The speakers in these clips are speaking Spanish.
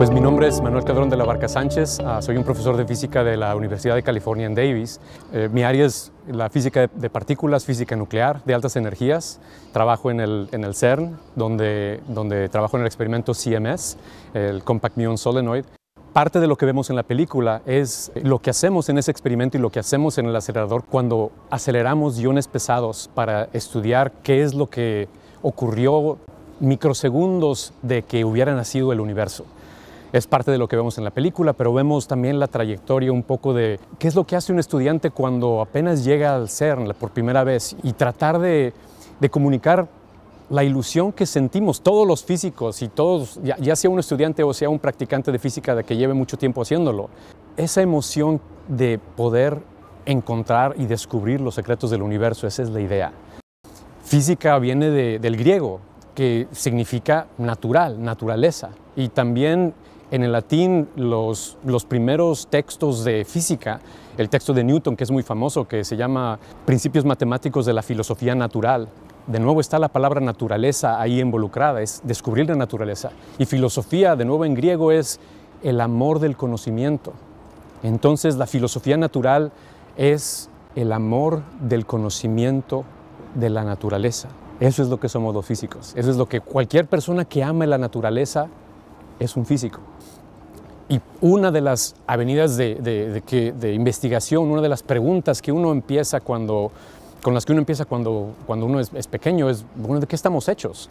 Pues mi nombre es Manuel Cadrón de la Barca Sánchez, ah, soy un profesor de física de la Universidad de California en Davis. Eh, mi área es la física de partículas, física nuclear, de altas energías. Trabajo en el, CERN, donde, donde trabajo en el experimento CMS, el Compact Muon Solenoid. Parte de lo que vemos en la película es eh, lo que hacemos en ese experimento y lo que hacemos en el acelerador cuando aceleramos iones pesados para estudiar qué es lo que ocurrió microsegundos de que hubiera nacido el universo es parte de lo que vemos en la película, pero vemos también la trayectoria un poco de qué es lo que hace un estudiante cuando apenas llega al CERN por primera vez y tratar de, comunicar la ilusión que sentimos todos los físicos y todos, ya, sea un estudiante o sea un practicante de física de que lleve mucho tiempo haciéndolo, esa emoción de poder encontrar y descubrir los secretos del universo, esa es la idea. Física viene del griego, que significa natural, naturaleza, y también en el latín, los, los primeros textos de física, el texto de Newton, que es muy famoso, que se llama Principios Matemáticos de la Filosofía Natural, de nuevo está la palabra naturaleza ahí involucrada, es descubrir la naturaleza. Y filosofía, de nuevo en griego, es el amor del conocimiento. Entonces la filosofía natural es el amor del conocimiento de la naturaleza. Eso es lo que somos los físicos. Eso es lo que cualquier persona que ama la naturaleza es un físico. Y una de las avenidas de, de, investigación, una de las preguntas que uno empieza cuando, con las que uno empieza cuando, cuando uno es, pequeño es, bueno, ¿de qué estamos hechos?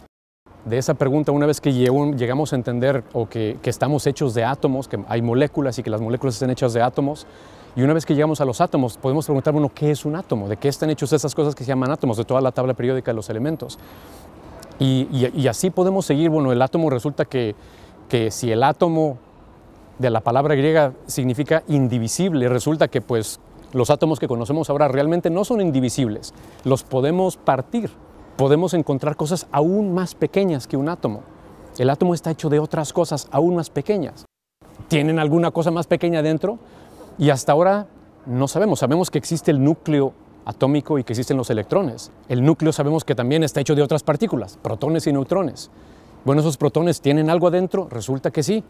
De esa pregunta, una vez que llegamos a entender o que, que estamos hechos de átomos, que hay moléculas y que las moléculas están hechas de átomos, y una vez que llegamos a los átomos, podemos preguntar, bueno, ¿qué es un átomo? ¿De qué están hechos esas cosas que se llaman átomos, de toda la tabla periódica de los elementos? Y, y, y así podemos seguir, bueno, el átomo resulta que, que si el átomo de la palabra griega significa indivisible. Resulta que pues los átomos que conocemos ahora realmente no son indivisibles. Los podemos partir. Podemos encontrar cosas aún más pequeñas que un átomo. El átomo está hecho de otras cosas aún más pequeñas. ¿Tienen alguna cosa más pequeña dentro? Y hasta ahora no sabemos. Sabemos que existe el núcleo atómico y que existen los electrones. El núcleo sabemos que también está hecho de otras partículas, protones y neutrones. Bueno, esos protones tienen algo adentro, resulta que sí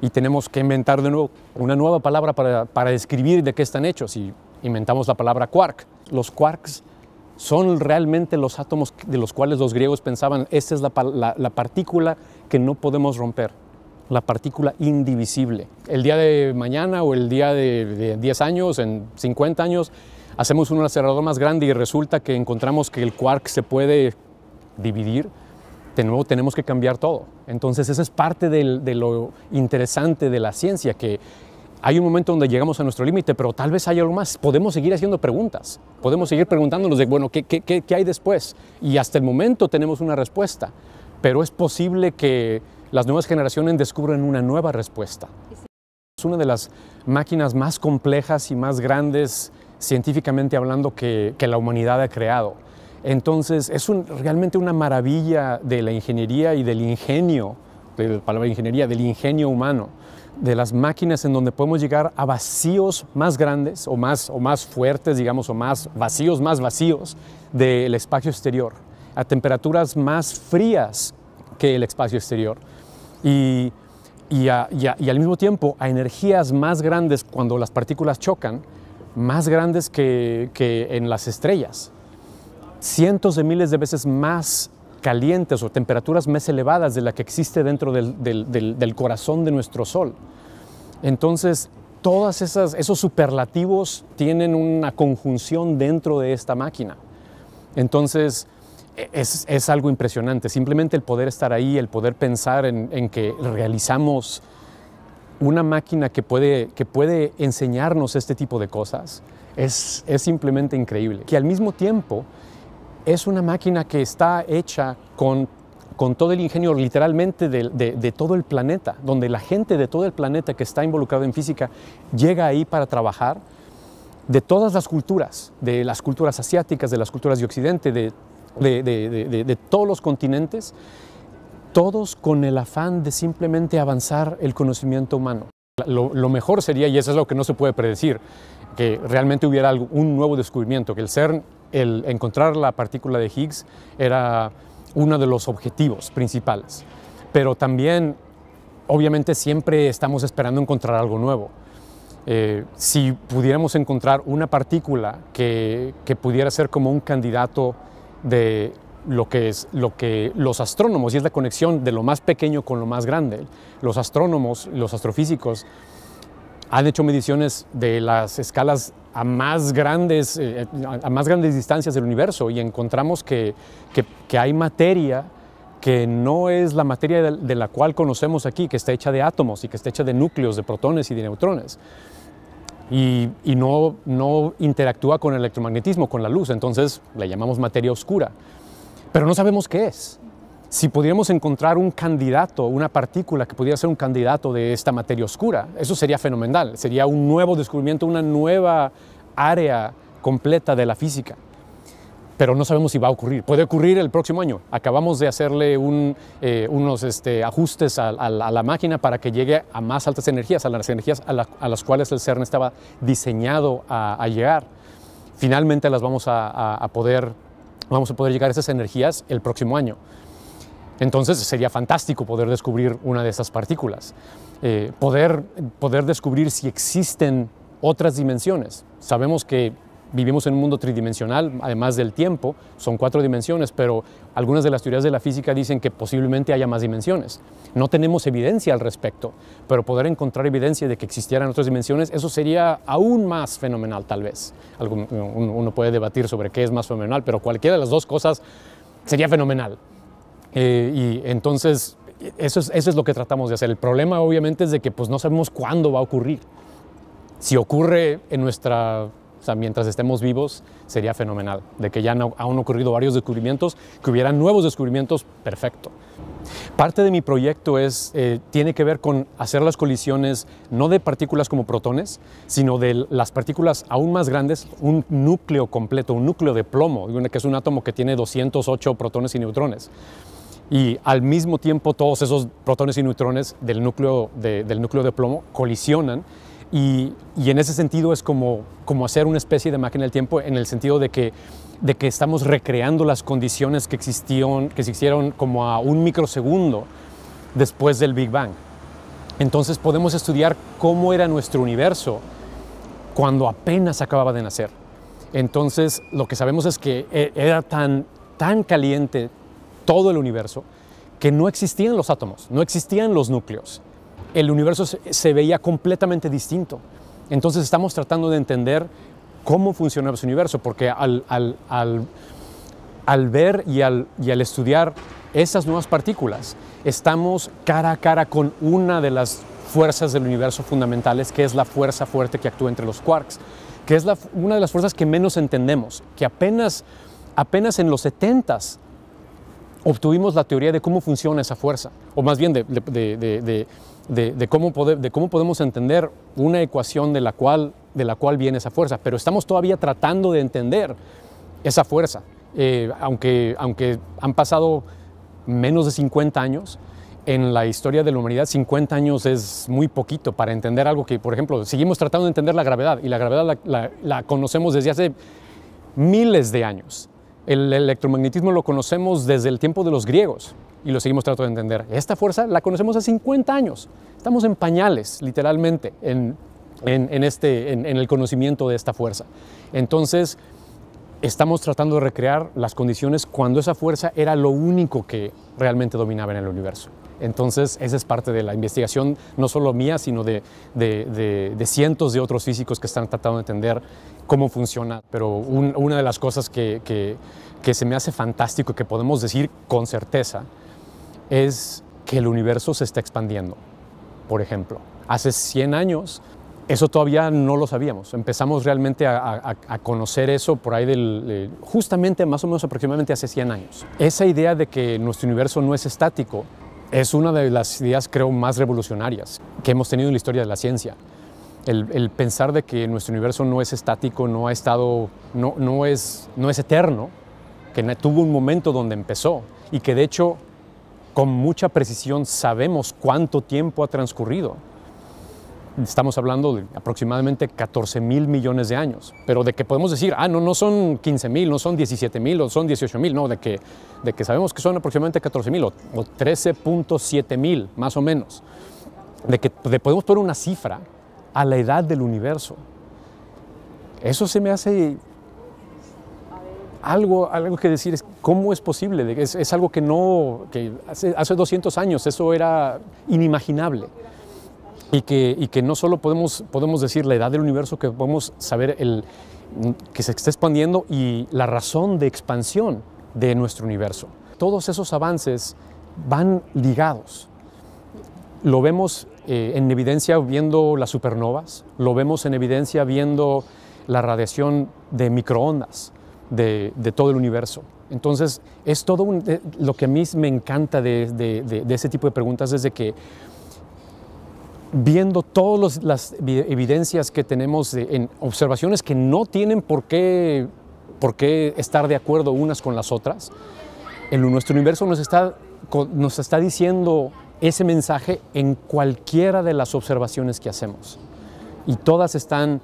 y tenemos que inventar de nuevo una nueva palabra para, para describir de qué están hechos y inventamos la palabra quark. Los quarks son realmente los átomos de los cuales los griegos pensaban, esta es la, partícula que no podemos romper, la partícula indivisible. El día de mañana o el día de, de 10 años, en 50 años, hacemos un acelerador más grande y resulta que encontramos que el quark se puede dividir, de nuevo tenemos que cambiar todo. Entonces esa es parte de lo interesante de la ciencia, que hay un momento donde llegamos a nuestro límite, pero tal vez hay algo más. Podemos seguir haciendo preguntas, podemos seguir preguntándonos de, bueno, ¿qué, hay después? Y hasta el momento tenemos una respuesta, pero es posible que las nuevas generaciones descubran una nueva respuesta. Es una de las máquinas más complejas y más grandes científicamente hablando que la humanidad ha creado. Entonces, es realmente una maravilla de la ingeniería y del ingenio, de la palabra ingeniería, del ingenio humano, de las máquinas en donde podemos llegar a vacíos más grandes o más, o más fuertes, digamos, o más vacíos, más vacíos del espacio exterior, a temperaturas más frías que el espacio exterior. Y, al mismo tiempo a energías más grandes cuando las partículas chocan, más grandes que en las estrellas cientos de miles de veces más calientes o temperaturas más elevadas de la que existe dentro del, corazón de nuestro Sol. Entonces, todos esos superlativos tienen una conjunción dentro de esta máquina. Entonces, e, es, algo impresionante. Simplemente el poder estar ahí, el poder pensar en, que realizamos una máquina que puede, que puede enseñarnos este tipo de cosas, es, es simplemente increíble. Que al mismo tiempo es una máquina que está hecha con, con todo el ingenio literalmente de, todo el planeta, donde la gente de todo el planeta que está involucrada en física llega ahí para trabajar, de todas las culturas, de las culturas asiáticas, de las culturas de Occidente, de, de todos los continentes, todos con el afán de simplemente avanzar el conocimiento humano. Lo, mejor sería, y eso es lo que no se puede predecir, que realmente hubiera un nuevo descubrimiento, que el CERN el encontrar la partícula de Higgs era uno de los objetivos principales. Pero también, obviamente, siempre estamos esperando encontrar algo nuevo. Eh, si pudiéramos encontrar una partícula que, que, pudiera ser como un candidato de lo que es lo que los astrónomos, y es la conexión de lo más pequeño con lo más grande, los astrónomos, los astrofísicos, han hecho mediciones de las escalas a más grandes, eh, eh, a más grandes distancias del universo y encontramos que, hay materia que no es la materia de, la cual conocemos aquí, que está hecha de átomos y que está hecha de núcleos, de protones y de neutrones. Y, no, no interactúa con el electromagnetismo, con la luz, entonces la llamamos materia oscura. Pero no sabemos qué es si pudiéramos encontrar un candidato, una partícula que pudiera ser un candidato de esta materia oscura, eso sería fenomenal, sería un nuevo descubrimiento, una nueva área completa de la física. Pero no sabemos si va a ocurrir. Puede ocurrir el próximo año. Acabamos de hacerle eh, unos este, ajustes a, la máquina para que llegue a más altas energías, a las energías a, a las cuales el CERN estaba diseñado a, llegar. Finalmente las vamos a, poder, vamos a poder llegar a esas energías el próximo año. Entonces sería fantástico poder descubrir una de esas partículas, eh, poder, poder descubrir si existen otras dimensiones. Sabemos que vivimos en un mundo tridimensional, además del tiempo, son cuatro dimensiones, pero algunas de las teorías de la física dicen que posiblemente haya más dimensiones. No tenemos evidencia al respecto, pero poder encontrar evidencia de que existieran otras dimensiones, eso sería aún más fenomenal tal vez. uno puede debatir sobre qué es más fenomenal, pero cualquiera de las dos cosas sería fenomenal. Eh, y entonces eso es, eso es lo que tratamos de hacer. El problema obviamente es de que pues no sabemos cuándo va a ocurrir. Si ocurre en nuestra mientras estemos vivos, sería fenomenal. De que ya han ocurrido varios descubrimientos, que hubieran nuevos descubrimientos, perfecto. Parte de mi proyecto es, eh, tiene que ver con hacer las colisiones no de partículas como protones, sino de las partículas aún más grandes, un núcleo completo, un núcleo de plomo, que es un átomo que tiene 208 protones y neutrones y al mismo tiempo todos esos protones y neutrones del núcleo de, del núcleo de plomo colisionan y, en ese sentido es como, como hacer una especie de máquina del tiempo en el sentido de que, de que estamos recreando las condiciones que existieron, que se hicieron como a un microsegundo después del Big Bang. Entonces podemos estudiar cómo era nuestro universo cuando apenas acababa de nacer. Entonces lo que sabemos es que e, era tan, tan caliente, todo el universo que no existían los átomos, no existían los núcleos. El universo se veía completamente distinto. Entonces estamos tratando de entender cómo funcionaba ese universo, porque al, ver y, al, estudiar esas nuevas partículas, estamos cara a cara con una de las fuerzas del universo fundamentales, que es la fuerza fuerte que actúa entre los quarks, que es una de las fuerzas que menos entendemos, que apenas, apenas en los 70s obtuvimos la teoría de cómo funciona esa fuerza, o más bien de, cómo, podemos entender una ecuación de la, cual, de la cual viene esa fuerza, pero estamos todavía tratando de entender esa fuerza, eh, aunque, aunque han pasado menos de 50 años, en la historia de la humanidad 50 años es muy poquito para entender algo que, por ejemplo, seguimos tratando de entender la gravedad y la gravedad la conocemos desde hace miles de años. El electromagnetismo lo conocemos desde el tiempo de los griegos y lo seguimos tratando de entender. Esta fuerza la conocemos hace 50 años. Estamos en pañales, literalmente, este, en, en el conocimiento de esta fuerza. Entonces, estamos tratando de recrear las condiciones cuando esa fuerza era lo único que realmente dominaba en el universo. Entonces, esa es parte de la investigación, no solo mía, sino de, cientos de otros físicos que están tratando de entender cómo funciona. Pero una de las cosas que, se me hace fantástico que podemos decir con certeza es que el universo se está expandiendo, por ejemplo. Hace 100 años eso todavía no lo sabíamos. Empezamos realmente a, conocer eso por ahí del, justamente más o menos aproximadamente hace 100 años. Esa idea de que nuestro universo no es estático es una de las ideas, creo, más revolucionarias que hemos tenido en la historia de la ciencia. El, pensar de que nuestro universo no es estático, no ha estado, no, es, no es eterno, que tuvo un momento donde empezó y que de hecho con mucha precisión sabemos cuánto tiempo ha transcurrido estamos hablando de aproximadamente 14 mil millones de años, pero de que podemos decir, ah, no, no son 15 mil, no son 17 mil o son 18.000, no, de que, sabemos que son aproximadamente 14 mil o, 13.7 mil más o menos, de que podemos poner una cifra a la edad del universo. Eso se me hace algo, algo que decir, es cómo es posible, es, algo que no, hace 200 años eso era inimaginable y que, no solo podemos, decir la edad del universo, que podemos saber el, que se está expandiendo y la razón de expansión de nuestro universo. Todos esos avances van ligados. Lo vemos eh, en evidencia viendo las supernovas, lo vemos en evidencia viendo la radiación de microondas de, todo el universo. Entonces, es todo eh, lo que a mí me encanta de, ese tipo de preguntas, desde que viendo todas las evidencias que tenemos en observaciones que no tienen por qué, por qué estar de acuerdo unas con las otras, el, nuestro universo nos está, nos está diciendo ese mensaje en cualquiera de las observaciones que hacemos. Y todas están,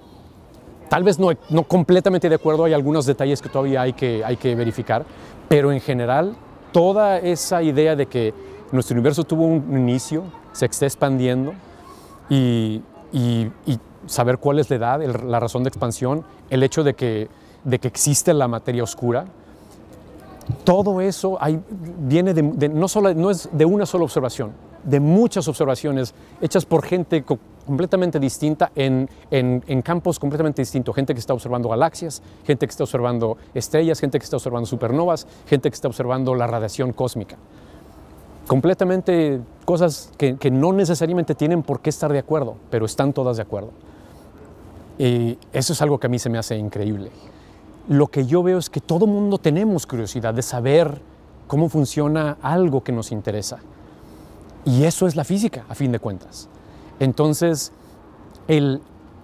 tal vez no, no completamente de acuerdo, hay algunos detalles que todavía hay que, hay que verificar, pero en general toda esa idea de que nuestro universo tuvo un inicio, se está expandiendo, y, saber cuál es la edad, la razón de expansión, el hecho de que, existe la materia oscura. Todo eso viene de, no, es de una sola observación, de muchas observaciones hechas por gente completamente distinta en, en, campos completamente distintos. Gente que está observando galaxias, gente que está observando estrellas, gente que está observando supernovas, gente que está observando la radiación cósmica completamente cosas que, no necesariamente tienen por qué estar de acuerdo, pero están todas de acuerdo. Y eso es algo que a mí se me hace increíble. Lo que yo veo es que todo mundo tenemos curiosidad de saber cómo funciona algo que nos interesa. Y eso es la física, a fin de cuentas. Entonces, el,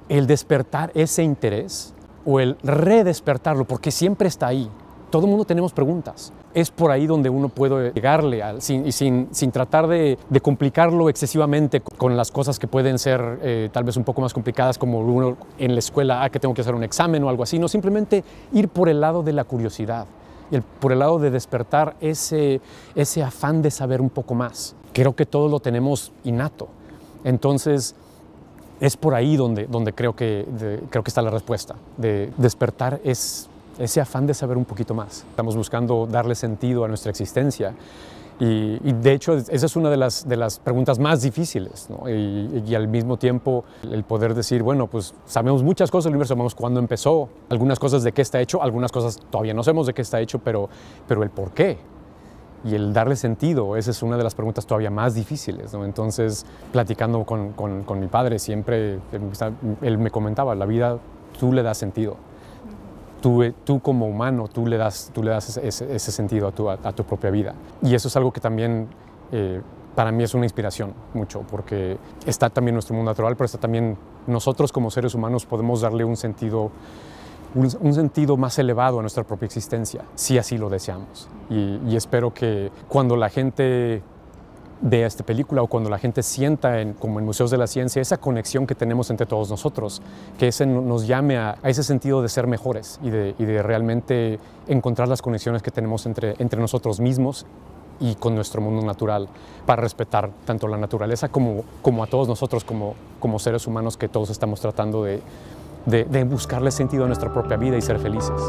el despertar ese interés o el redespertarlo, porque siempre está ahí, todo el mundo tenemos preguntas. Es por ahí donde uno puede llegarle al, sin, tratar de, complicarlo excesivamente con las cosas que pueden ser eh, tal vez un poco más complicadas como uno en la escuela, ah, que tengo que hacer un examen o algo así. No, simplemente ir por el lado de la curiosidad, el, por el lado de despertar ese, afán de saber un poco más. Creo que todo lo tenemos innato. Entonces, es por ahí donde, creo, que, está la respuesta, de despertar es ese afán de saber un poquito más. Estamos buscando darle sentido a nuestra existencia. Y, de hecho, esa es una de las, de las preguntas más difíciles. Y, al mismo tiempo, el poder decir, bueno, pues sabemos muchas cosas del universo, sabemos cuándo empezó, algunas cosas de qué está hecho, algunas cosas todavía no sabemos de qué está hecho, pero, pero el por qué y el darle sentido, esa es una de las preguntas todavía más difíciles. Entonces, platicando con, con mi padre, siempre él me comentaba, la vida tú le das sentido. Eh, tú, como humano, tú le das, tú le das ese, sentido a tu, propia vida. Y eso es algo que también eh, para mí es una inspiración mucho, porque está también nuestro mundo natural, pero está también nosotros como seres humanos podemos darle un sentido un, sentido más elevado a nuestra propia existencia, si así lo deseamos. y espero que cuando la gente de esta película o cuando la gente sienta, como en Museos de la Ciencia, esa conexión que tenemos entre todos nosotros, que ese nos llame a, ese sentido de ser mejores y de, realmente encontrar las conexiones que tenemos entre, nosotros mismos y con nuestro mundo natural, para respetar tanto la naturaleza como, como a todos nosotros como, como seres humanos que todos estamos tratando de buscarle sentido a nuestra propia vida y ser felices.